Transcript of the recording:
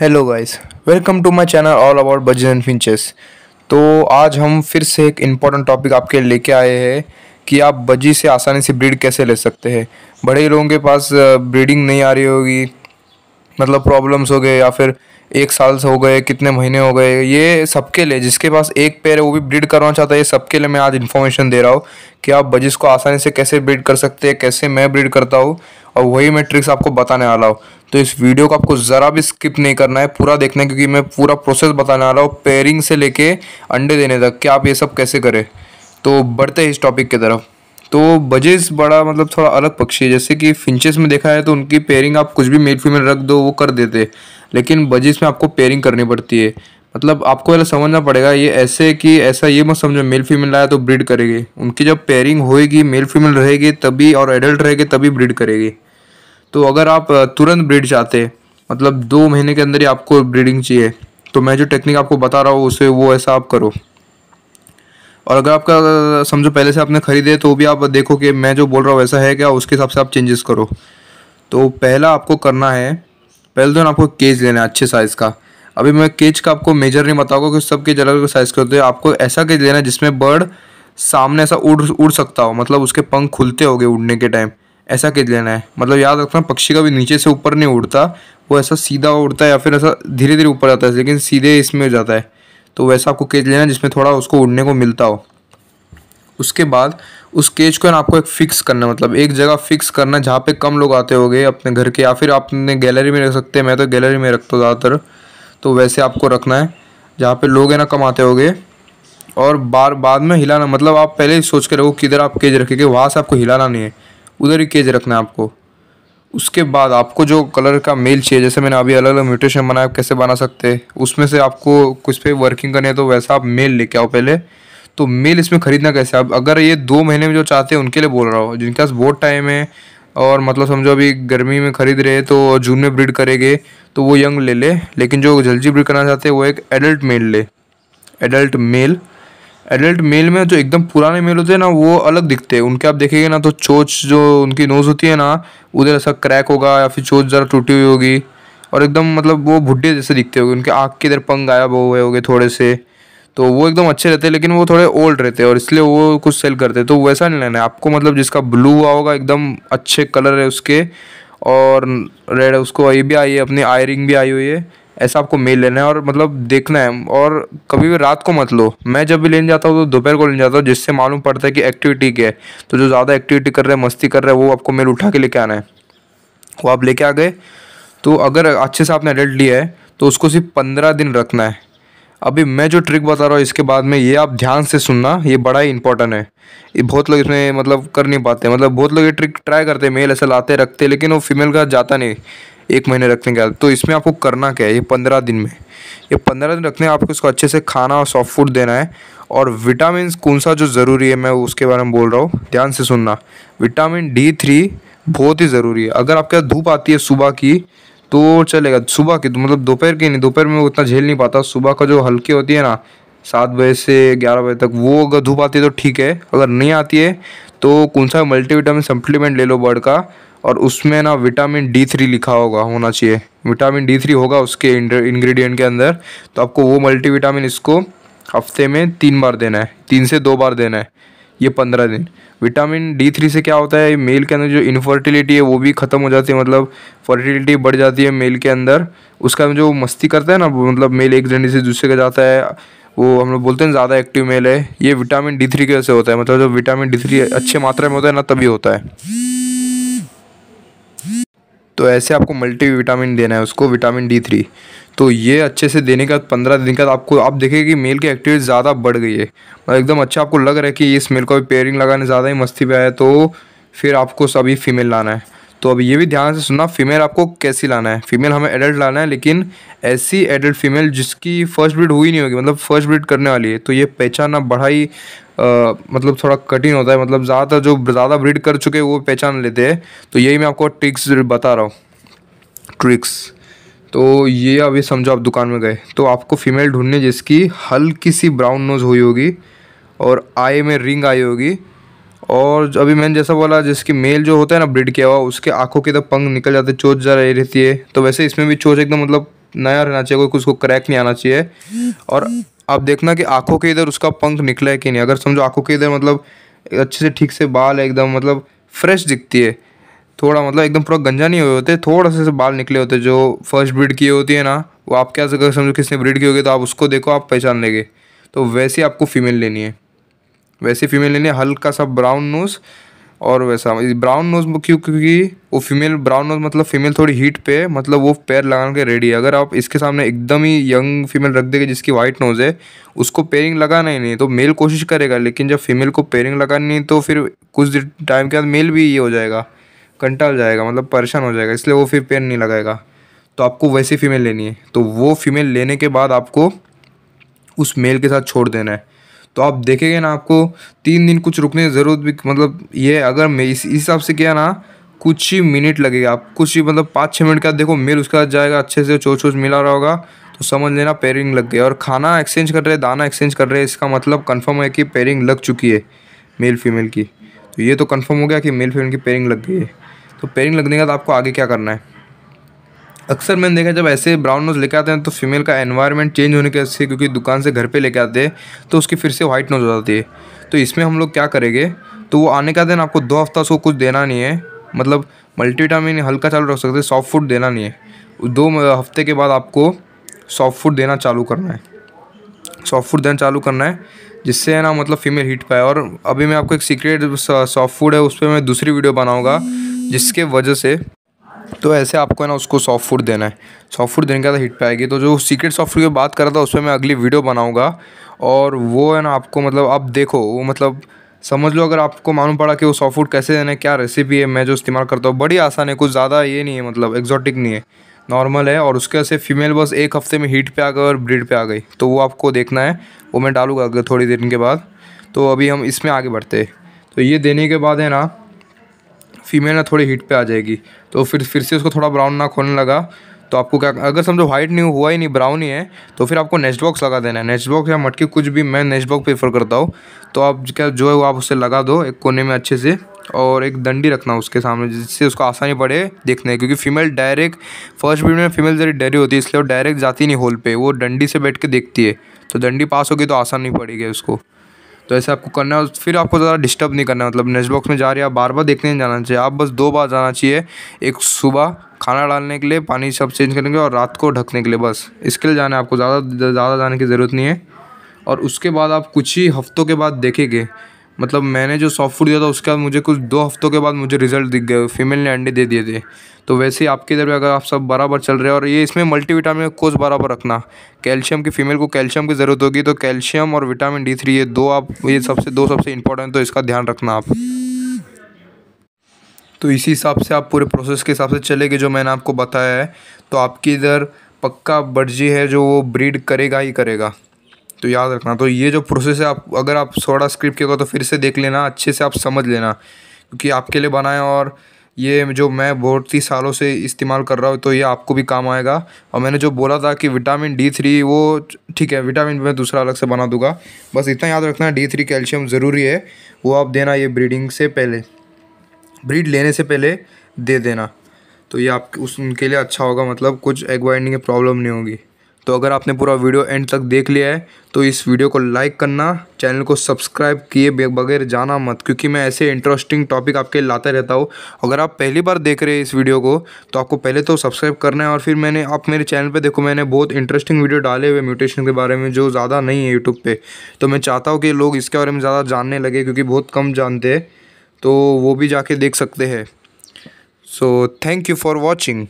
hello guys welcome to my channel all about budgies and finches तो आज हम फिर से एक इम्पॉर्टेंट टॉपिक आपके लेके आए हैं कि आप बजी से आसानी से ब्रीड कैसे ले सकते हैं बड़े लोगों के पास ब्रीडिंग नहीं आ रही होगी मतलब प्रॉब्लम्स हो गए या फिर एक साल से हो गए कितने महीने हो गए ये सबके लिए जिसके पास एक पैर है वो भी ब्रीड करवाना चाहता है ये सबके लिए मैं आज इन्फॉर्मेशन दे रहा हूँ कि आप बजिस को आसानी से कैसे ब्रीड कर सकते हैं कैसे मैं ब्रीड करता हूँ और वही मैं ट्रिक्स आपको बताने वाला हूँ तो इस वीडियो को आपको ज़रा भी स्किप नहीं करना है पूरा देखना है क्योंकि मैं पूरा प्रोसेस बताने आ रहा हूँ पेयरिंग से लेके अंडे देने तक कि आप ये सब कैसे करें तो बढ़ते हैं इस टॉपिक की तरफ तो बजेस बड़ा मतलब थोड़ा अलग पक्षी है जैसे कि फिंचेस में देखा है तो उनकी पेयरिंग आप कुछ भी मेल फीमेल रख दो वो कर देते लेकिन बजेस में आपको पेयरिंग करनी पड़ती है मतलब आपको पहले समझना पड़ेगा ये ऐसे कि ऐसा ये मत समझो मेल फीमेल आया तो ब्रीड करेगी उनकी जब पेयरिंग होएगी मेल फीमेल रहेगी तभी और एडल्ट रहेगी तभी ब्रीड करेगी तो अगर आप तुरंत ब्रीड चाहते मतलब दो महीने के अंदर ही आपको ब्रीडिंग चाहिए तो मैं जो टेक्निक आपको बता रहा हूँ उसे वो ऐसा आप करो और अगर आपका समझो पहले से आपने ख़रीदे तो भी आप देखो कि मैं जो बोल रहा हूँ वैसा है क्या उसके हिसाब से आप चेंजेस करो तो पहला आपको करना है पहले तो आपको केज लेना है अच्छे साइज़ का अभी मैं केज का आपको मेजर नहीं बताऊंगा कि सब केज अलग अलग साइज़ के होते हैं आपको ऐसा केज लेना है जिसमें बर्ड सामने ऐसा उड़ उड़ सकता हो मतलब उसके पंख खुलते होंगे उड़ने के टाइम ऐसा कह लेना है मतलब याद रखना पक्षी का भी नीचे से ऊपर नहीं उड़ता वो ऐसा सीधा उड़ता है या फिर ऐसा धीरे धीरे ऊपर आता है लेकिन सीधे इसमें जाता है तो वैसा आपको केज लेना है जिसमें थोड़ा उसको उड़ने को मिलता हो उसके बाद उस केज को ना आपको एक फ़िक्स करना मतलब एक जगह फ़िक्स करना जहाँ पे कम लोग आते हो अपने घर के या फिर आपने गैलरी में रख सकते हैं मैं तो गैलरी में रखता हूँ ज़्यादातर तो वैसे आपको रखना है जहाँ पे लोग है ना कम आते हो और बार बाद में हिलाना मतलब आप पहले ही सोच के रहो किधर आप केज रखेंगे वहाँ से आपको हिलाना नहीं है उधर ही केज रखना है आपको उसके बाद आपको जो कलर का मेल चाहिए जैसे मैंने अभी अलग अलग म्यूटेशन बनाया आप कैसे बना सकते हैं उसमें से आपको कुछ पे वर्किंग करनी है तो वैसा आप मेल लेके आओ पहले तो मेल इसमें ख़रीदना कैसे आप अगर ये दो महीने में जो चाहते हैं उनके लिए बोल रहा हो जिनके पास बहुत टाइम है और मतलब समझो अभी गर्मी में ख़रीद रहे तो जून में ब्रीड करेंगे तो वो यंग ले ले लेकिन जो जल्दी ब्रीड करना चाहते हैं वो एक एडल्ट मेल ले एडल्ट मेल एडल्ट मेल में जो एकदम पुराने मेल होते हैं ना वो अलग दिखते हैं उनके आप देखेंगे ना तो चोच जो उनकी नोज होती है ना उधर ऐसा क्रैक होगा या फिर चोच ज़रा टूटी हुई होगी और एकदम मतलब वो भुड्ढे जैसे दिखते होंगे उनके आँख के इधर पंग गायब हुए होंगे थोड़े से तो वो एकदम अच्छे रहते हैं लेकिन वो थोड़े ओल्ड रहते हैं और इसलिए वो कुछ सेल करते हैं तो वैसा नहीं लेना है आपको मतलब जिसका ब्लू हुआ होगा एकदम अच्छे कलर है उसके और रेड उसको ये भी आई है अपनी आयरिंग भी आई हुई है ऐसा आपको मेल लेना है और मतलब देखना है और कभी भी रात को मत लो मैं जब भी लेने जाता हूँ तो दोपहर को लेने जाता हूँ जिससे मालूम पड़ता है कि एक्टिविटी क्या है तो जो ज़्यादा एक्टिविटी कर रहे हैं मस्ती कर रहे हैं वो आपको मेल उठा के लेके आना है वो आप लेके आ गए तो अगर अच्छे से आपने अडल्ट लिया है तो उसको सिर्फ पंद्रह दिन रखना है अभी मैं जो ट्रिक बता रहा हूँ इसके बाद में ये आप ध्यान से सुनना ये बड़ा ही इंपॉर्टेंट है ये बहुत लोग इसमें मतलब कर नहीं पाते मतलब बहुत लोग ये ट्रिक ट्राई करते हैं मेल ऐसे लाते रखते लेकिन वो फीमेल का जाता नहीं एक महीने रखने के बाद तो इसमें आपको करना क्या है ये पंद्रह दिन में ये पंद्रह दिन रखने आपको इसको अच्छे से खाना और सॉफ्ट फूड देना है और विटामिन कौन सा जो ज़रूरी है मैं उसके बारे में बोल रहा हूँ ध्यान से सुनना विटामिन डी थ्री बहुत ही ज़रूरी है अगर आपके धूप आती है सुबह की तो चलेगा सुबह की तो मतलब दोपहर की नहीं दोपहर में उतना झेल नहीं पाता सुबह का जो हल्की होती है ना सात बजे से ग्यारह बजे तक वो अगर धूप आती है तो ठीक है अगर नहीं आती है तो कौन सा मल्टीविटामिन सप्लीमेंट ले लो बर्ड का और उसमें ना विटामिन डी थ्री लिखा होगा होना चाहिए विटामिन डी थ्री होगा उसके इंग्रेडिएंट के अंदर तो आपको वो मल्टी विटामिन इसको हफ्ते में तीन बार देना है तीन से दो बार देना है ये पंद्रह दिन विटामिन डी थ्री से क्या होता है मेल के अंदर जो इनफर्टिलिटी है वो भी ख़त्म हो जाती है मतलब फर्टिलिटी बढ़ जाती है मेल के अंदर उसका जो मस्ती करता है ना मतलब मेल एक जंडी से दूसरे का जाता है वो हम लोग बोलते हैं ज़्यादा एक्टिव मेल है ये विटामिन डी थ्री की वजह से होता है मतलब जब विटामिन डी थ्री अच्छे मात्रा में होता है ना तभी होता है तो ऐसे आपको मल्टी विटामिन देना है उसको विटामिन डी थ्री तो ये अच्छे से देने का पंद्रह दिन का आपको आप देखेंगे कि मेल की एक्टिविटी ज़्यादा बढ़ गई है और एकदम अच्छा आपको लग रहा है कि इस मेल को पेयरिंग लगाने ज़्यादा ही मस्ती पे आया तो फिर आपको सभी फीमेल लाना है तो अब ये भी ध्यान से सुनना फीमेल आपको कैसी लाना है फीमेल हमें एडल्ट लाना है लेकिन ऐसी एडल्ट फीमेल जिसकी फर्स्ट ब्रिड हुई नहीं होगी मतलब फर्स्ट ब्रिड करने वाली है तो ये पहचानना बड़ा ही मतलब थोड़ा कठिन होता है मतलब ज़्यादातर जो ज़्यादा ब्रिड कर चुके हैं वो पहचान लेते हैं तो यही मैं आपको ट्रिक्स बता रहा हूँ ट्रिक्स तो ये अभी समझो आप दुकान में गए तो आपको फीमेल ढूंढनी जिसकी हल्की सी ब्राउन नोज़ हुई होगी और आई में रिंग आई होगी और अभी मैंने जैसा बोला जिसकी मेल जो होता है ना ब्रिड किया हुआ उसके आंखों के तो पंख निकल जाते चोच जा रही रहती है तो वैसे इसमें भी चोच एकदम मतलब नया रहना चाहिए कोई उसको क्रैक नहीं आना चाहिए और आप देखना कि आंखों के इधर उसका पंख निकला है कि नहीं अगर समझो आंखों के इधर मतलब अच्छे से ठीक से बाल एकदम मतलब फ्रेश दिखती है थोड़ा मतलब एकदम पूरा गंजा नहीं हुए होते थोड़ा से बाल निकले होते जो फर्स्ट ब्रिड की होती है ना वो आप क्या समझो किसने ब्रिड की होगी तो आप उसको देखो आप पहचान लेंगे तो वैसे आपको फीमेल लेनी है वैसे फीमेल है हल्का सा ब्राउन नोज़ और वैसा ब्राउन नोज क्यों क्योंकि वो फीमेल ब्राउन नोज मतलब फीमेल थोड़ी हीट पे मतलब वो पैर लगाने के रेडी है अगर आप इसके सामने एकदम ही यंग फीमेल रख देंगे जिसकी वाइट नोज है उसको पेयरिंग लगाना ही नहीं तो मेल कोशिश करेगा लेकिन जब फीमेल को पेयरिंग लगानी नहीं तो फिर कुछ टाइम के बाद मेल भी ये हो जाएगा कंटाल जाएगा मतलब परेशान हो जाएगा इसलिए वो फिर पेयर नहीं लगाएगा तो आपको वैसी फीमेल लेनी है तो वो फीमेल लेने के बाद आपको उस मेल के साथ छोड़ देना है तो आप देखेंगे ना आपको तीन दिन कुछ रुकने की ज़रूरत भी मतलब ये अगर मैं इस हिसाब से किया ना कुछ ही मिनट लगेगा आप कुछ ही मतलब पाँच छः मिनट का देखो मेल उसका जाएगा अच्छे से चोच चोच मिला रहा होगा तो समझ लेना पेयरिंग लग गया और खाना एक्सचेंज कर रहे हैं दाना एक्सचेंज कर रहे हैं इसका मतलब कन्फर्म है कि पेयरिंग लग चुकी है मेल फीमेल की तो ये तो कन्फर्म हो गया कि मेल फीमेल की पेयरिंग लग गई है तो पेयरिंग लगने के बाद आपको आगे क्या करना है अक्सर मैंने देखा जब ऐसे ब्राउन नोज़ लेके आते हैं तो फीमेल का एनवायरनमेंट चेंज होने के से क्योंकि दुकान से घर पे लेके आते हैं तो उसकी फिर से वाइट नोज़ हो जाती है तो इसमें हम लोग क्या करेंगे तो वो आने का दिन आपको दो हफ्ता उसको कुछ देना नहीं है मतलब मल्टीविटामिन हल्का चालू रख सकते सॉफ्ट फूड देना नहीं है दो हफ्ते के बाद आपको सॉफ्ट फूड देना चालू करना है सॉफ्ट फूड देना चालू करना है जिससे है ना मतलब फीमेल हीट पाए और अभी मैं आपको एक सीक्रेट सॉफ्ट फूड है उस पर मैं दूसरी वीडियो बनाऊँगा जिसके वजह से तो ऐसे आपको है ना उसको सॉफ्ट फूड देना है सॉफ्ट फूड देने के बाद हिट पे आएगी तो जो सीक्रेट सॉफ्ट फूड की बात कर रहा था उस पर मैं अगली वीडियो बनाऊँगा और वो है ना आपको मतलब आप देखो वो मतलब समझ लो अगर आपको मालूम पड़ा कि वो सॉफ्ट फूड कैसे देना है क्या रेसिपी है मैं जो इस्तेमाल करता हूँ बड़ी आसान है कुछ ज़्यादा ये नहीं है मतलब एक्जॉटिक नहीं है नॉर्मल है और उसके ऐसे फीमेल बस एक हफ्ते में हीट पे आ गई और ब्रीड पे आ गई तो वो आपको देखना है वो मैं डालूंगा अगर थोड़ी देर के बाद तो अभी हम इसमें आगे बढ़ते हैं तो ये देने के बाद है ना फीमेल ना थोड़ी हीट पे आ जाएगी तो फिर फिर से उसको थोड़ा ब्राउन ना खोलने लगा तो आपको क्या अगर समझो वाइट नहीं हुआ ही नहीं ब्राउन ही है तो फिर आपको नेस्ट बॉक्स लगा देना है नेस्ट बॉक्स या मटकी कुछ भी मैं नेस्ट बॉक्स प्रेफर करता हूँ तो आप क्या जो है वो आप उससे लगा दो एक कोने में अच्छे से और एक डंडी रखना उसके सामने जिससे उसको आसानी पड़े देखने क्योंकि फीमेल डायरेक्ट फर्स्ट ब्रीड में फीमेल जरी डरी होती है इसलिए वो डायरेक्ट जाती नहीं होल पर वो डंडी से बैठ के देखती है तो डंडी पास होगी तो आसानी पड़ेगी उसको तो ऐसे आपको करना है और फिर आपको ज़्यादा डिस्टर्ब नहीं करना है मतलब नेक्स्ट बॉक्स में जा रहे हैं आप बार बार देखने नहीं जाना चाहिए आप बस दो बार जाना चाहिए एक सुबह खाना डालने के लिए पानी सब चेंज करने के लिए और रात को ढकने के लिए बस इसके लिए जाना है आपको ज़्यादा ज़्यादा जाने की ज़रूरत नहीं है और उसके बाद आप कुछ ही हफ्तों के बाद देखेंगे मतलब मैंने जो सॉफ्ट फूड दिया था उसके बाद मुझे कुछ दो हफ्तों के बाद मुझे रिजल्ट दिख गए फीमेल ने अंडे दे दिए थे तो वैसे ही आपके इधर भी अगर आप सब बराबर चल रहे हो और ये इसमें मल्टीविटामिन का कोर्स बराबर रखना कैल्शियम की फीमेल को कैल्शियम की ज़रूरत होगी तो कैल्शियम और विटामिन डी थ्री ये दो आप ये सबसे दो सबसे इंपॉर्टेंट तो इसका ध्यान रखना आप तो इसी हिसाब से आप पूरे प्रोसेस के हिसाब से चलेंगे जो मैंने आपको बताया है तो आपकी इधर पक्का बर्जी है जो वो ब्रीड करेगा ही करेगा तो याद रखना तो ये जो प्रोसेस है आप अगर आप सोडा स्क्रिप्ट के तो फिर से देख लेना अच्छे से आप समझ लेना क्योंकि आपके लिए बनाया और ये जो मैं बहुत ही सालों से इस्तेमाल कर रहा हूँ तो ये आपको भी काम आएगा और मैंने जो बोला था कि विटामिन डी थ्री वो ठीक है विटामिन मैं दूसरा अलग से बना दूंगा बस इतना याद रखना डी थ्री कैल्शियम ज़रूरी है वो आप देना ये ब्रीडिंग से पहले ब्रीड लेने से पहले दे देना तो ये आप उस उनके लिए अच्छा होगा मतलब कुछ एग्वाइंडिंग प्रॉब्लम नहीं होगी तो अगर आपने पूरा वीडियो एंड तक देख लिया है तो इस वीडियो को लाइक करना चैनल को सब्सक्राइब किए बगैर जाना मत क्योंकि मैं ऐसे इंटरेस्टिंग टॉपिक आपके लाता रहता हूँ अगर आप पहली बार देख रहे हैं इस वीडियो को तो आपको पहले तो सब्सक्राइब करना है और फिर मैंने आप मेरे चैनल पे देखो मैंने बहुत इंटरेस्टिंग वीडियो डाले हुए म्यूटेशन के बारे में जो ज़्यादा नहीं है यूट्यूब पर तो मैं चाहता हूँ कि लोग इसके बारे में ज़्यादा जानने लगे क्योंकि बहुत कम जानते हैं तो वो भी जाके देख सकते हैं so thank you for watching